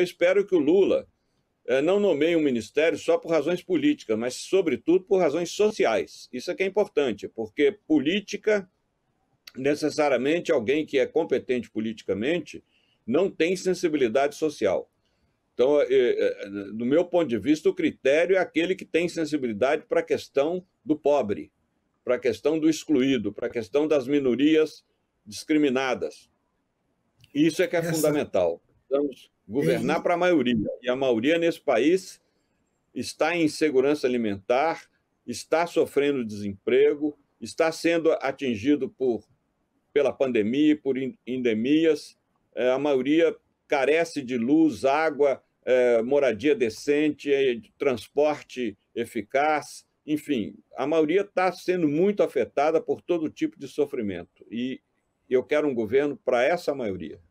eu espero que o Lula eh, não nomeie um ministério só por razões políticas, mas, sobretudo, por razões sociais. Isso é que é importante, porque política, necessariamente, alguém que é competente politicamente não tem sensibilidade social. Então, eh, eh, do meu ponto de vista, o critério é aquele que tem sensibilidade para a questão do pobre, para a questão do excluído, para a questão das minorias discriminadas. Isso é que é Essa... fundamental. Governar para a maioria. E a maioria nesse país está em insegurança alimentar, está sofrendo desemprego, está sendo atingido por, pela pandemia, por endemias. É, a maioria carece de luz, água, é, moradia decente, é, transporte eficaz. Enfim, a maioria está sendo muito afetada por todo tipo de sofrimento. E eu quero um governo para essa maioria.